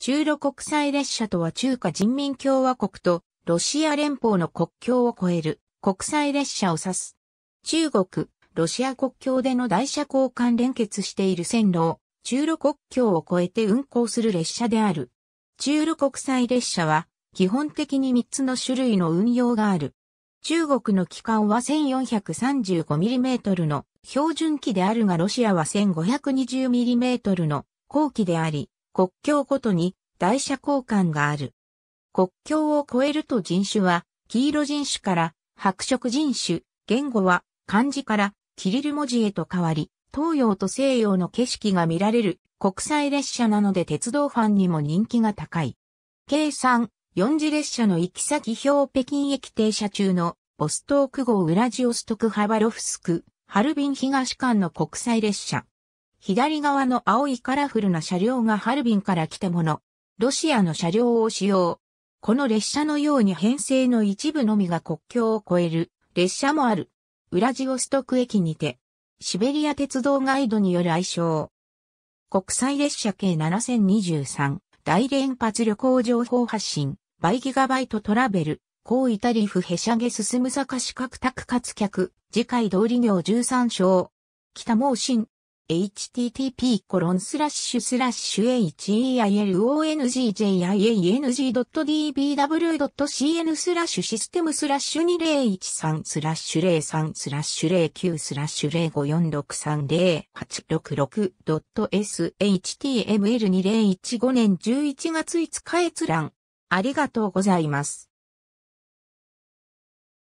中ロ国際列車とは中華人民共和国とロシア連邦の国境を越える国際列車を指す。中国、ロシア国境での台車交換連結している線路を中ロ国境を越えて運行する列車である。中ロ国際列車は基本的に3つの種類の運用がある。中国の機関は 1435mm の標準機であるがロシアは 1520mm の後期であり、国境ごとに台車交換がある。国境を越えると人種は、黄色人種から白色人種、言語は漢字からキリル文字へと変わり、東洋と西洋の景色が見られる国際列車なので鉄道ファンにも人気が高い。計算、4次列車の行き先表北京駅停車中のボストーク号ウラジオストクハバロフスク、ハルビン東間の国際列車。左側の青いカラフルな車両がハルビンから来たもの。ロシアの車両を使用。この列車のように編成の一部のみが国境を越える列車もある。ウラジオストク駅にて、シベリア鉄道ガイドによる愛称。国際列車系7023大連発旅行情報発信バイギガバイトトラベル高イタリフヘシャゲ進む坂四角宅活客次回通り業13章北猛進 http コロンスラッシュスラッシュ heilongjiang.dbw.cn スラッシュシステムスラッシュ2013スラッシュ03スラッシュ09スラッシュ 05463086.shtml2015 年11月5日閲覧。ありがとうございます。